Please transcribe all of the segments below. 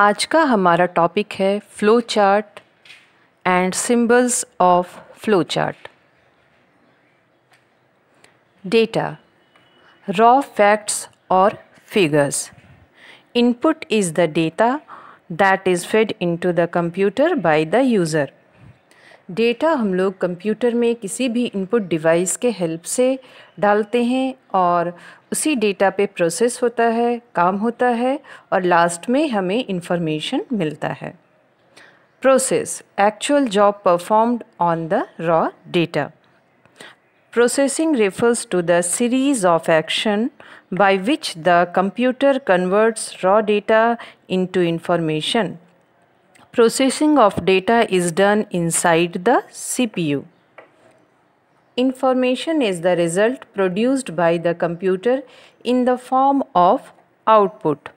आज का हमारा टॉपिक है flow chart and symbols of flow chart data raw facts और figures input is the data that is fed into the computer by the user data हम लोग computer में किसी भी इनपुट डिवाइस के हेल्प से डालते हैं और उसी डेटा पे प्रोसेस होता है काम होता है और लास्ट में हमें इंफॉर्मेशन मिलता है process actual job performed on the raw data processing refers to the series of action by which the computer converts raw data into to information Processing of data is done inside the CPU. Information is the result produced by the computer in the form of output.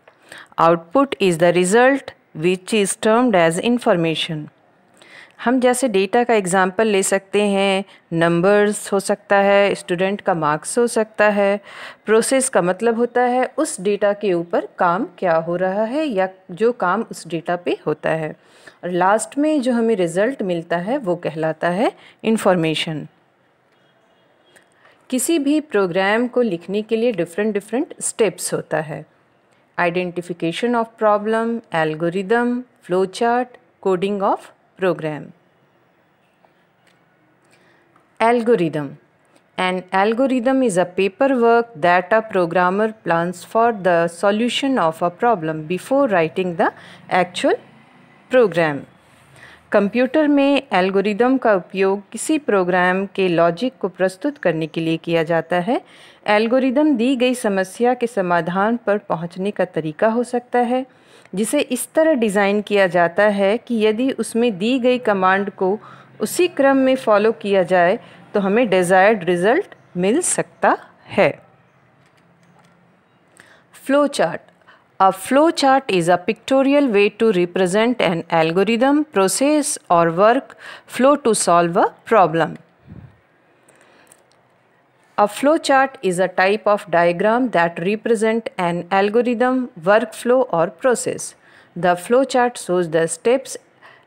Output is the result which is termed as information. हम जैसे data का example ले सकते हैं numbers हो सकता है student का मार्क्स हो सकता है प्रोसेस का मतलब होता है उस डेटा के ऊपर काम क्या हो रहा है या जो काम उस डेटा पे होता है और लास्ट में जो हमें रिज़ल्ट मिलता है वो कहलाता है इन्फॉर्मेशन किसी भी प्रोग्राम को लिखने के लिए डिफरेंट डिफरेंट स्टेप्स होता है identification of problem algorithm flow chart coding of program. Algorithm An algorithm is a paperwork that a programmer plans for the solution of a problem before writing the actual program. Computer में algorithm का उपयोग किसी programme के logic को प्रस्तुत करने के लिए किया जाता है एल्गोरिदम दी गई समस्या के समाधान पर पहुंचने का तरीका हो सकता है जिसे इस तरह डिज़ाइन किया जाता है कि यदि उसमें दी गई कमांड को उसी क्रम में फॉलो किया जाए तो हमें डिज़ायर्ड रिज़ल्ट मिल सकता है flow chart a flow chart is a pictorial way to represent an algorithm process or workflow to solve a problem A flowchart is a type of diagram that represent an algorithm, workflow or process. The flowchart shows the steps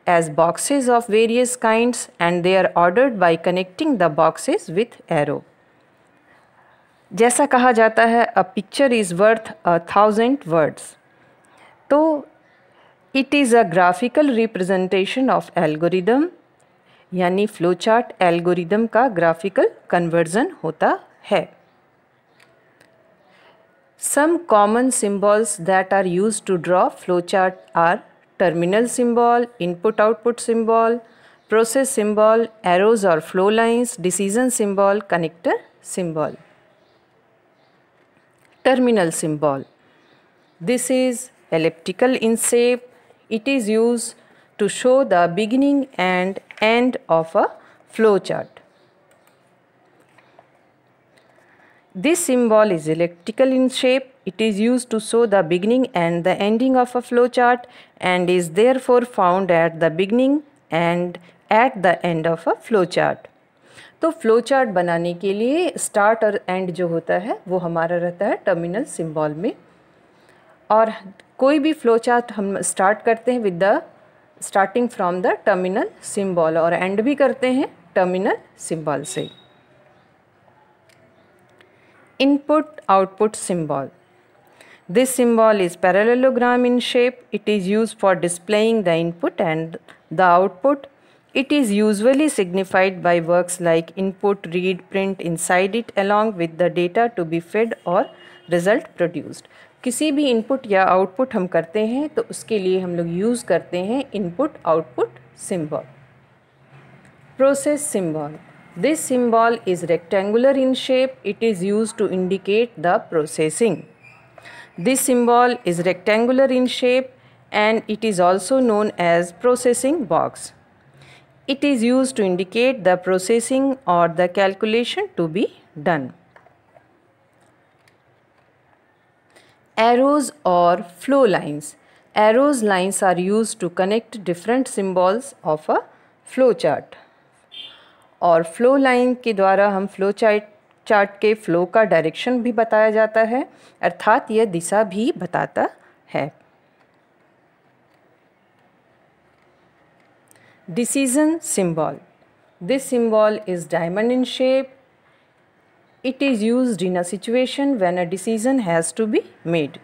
as boxes of various kinds and they are ordered by connecting the boxes with arrow. जैसा कहा जाता है, a picture is worth a thousand words. तो it is a graphical representation of algorithm. यानी flowchart algorithm का graphical conversion होता है some common symbols that are use to draw flowchart are terminal symbol input output symbol process symbol arrows और flow lines decision symbol connector symbol terminal symbol this is elliptical in shape it is use to show the beginning and end of a flow chart This symbol is electrical in shape. It is used to show the beginning and the ending of a flow chart and is therefore found at the beginning and at the end of a flow chart तो flow chart बनाने के लिए start और and जो होता है वो हमारा रहता है टर्मिनल सिंबल में और कोई भी फ्लो चार्ट हम स्टार्ट करते हैं with the starting from the terminal symbol और एंड भी करते हैं टर्मिनल सिंबल से input output symbol this symbol is parallelogram in shape it is use for displaying the input and the output it is usually signified by works like input read print inside it along with the data to be fed or result produced किसी भी input या output हम करते हैं तो उसके लिए हम लोग यूज़ करते हैं input output symbol process symbol this symbol is rectangular in shape it is use to indicate the processing this symbol is rectangular in shape and it is also known as processing box it is use to indicate the processing और the calculation to be done arrows और flow lines arrows lines are use to connect different symbols of a flow chart और flow line के द्वारा हम flow chart chart के flow का direction भी बताया जाता है अर्थात यह दिशा भी बताता है decision symbol this symbol is diamond in shape It is used in a situation when a decision has to be made.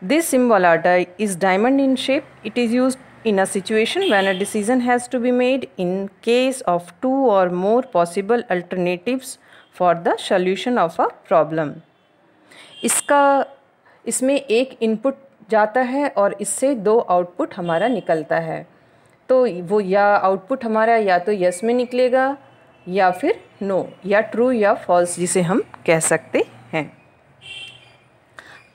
This symbol are is diamond in shape. It is used in a situation when a decision has to be made in case of two or more possible alternatives for the solution of a problem. iska isme ek input jata hai aur isse do output hamara nikalta hai तो वो या output हमारा या तो yes में निकलेगा या फिर नो या ट्रू या फॉल्स जिसे हम कह सकते हैं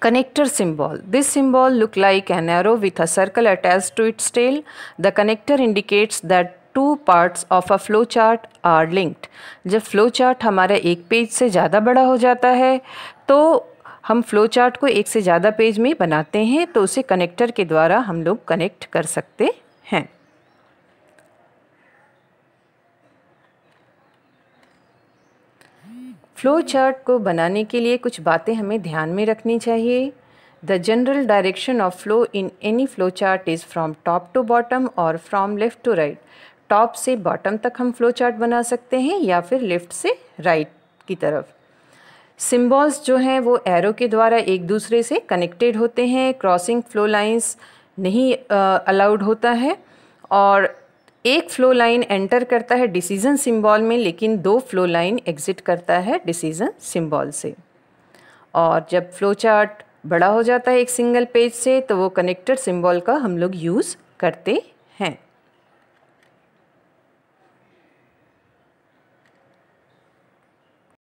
connector symbol this symbol look like an arrow with a circle attach to its tail the connector indicates that two parts of a flow chart are linked जब फ्लो चार्ट हमारा एक page से ज़्यादा बड़ा हो जाता है तो हम फ्लो चार्ट को एक से ज़्यादा पेज में बनाते हैं तो उसे कनेक्टर के द्वारा हम लोग कनेक्ट कर सकते हैं फ्लो चार्ट को बनाने के लिए कुछ बातें हमें ध्यान में रखनी चाहिए the general direction of flow in any flow chart is from top to bottom और from left to right top से बॉटम तक हम फ्लो चार्ट बना सकते हैं या फिर लेफ़्ट से राइट right की तरफ सिम्बॉल्स जो हैं वो एरो के द्वारा एक दूसरे से कनेक्टेड होते हैं क्रॉसिंग फ्लो लाइंस नहीं अलाउड होता है और एक फ्लो लाइन एंटर करता है डिसीजन सिंबल में लेकिन दो फ्लो लाइन एग्जिट करता है डिसीजन सिंबल से और जब फ्लो चार्ट बड़ा हो जाता है एक सिंगल पेज से तो वो कनेक्टर सिंबल का हम लोग यूज़ करते हैं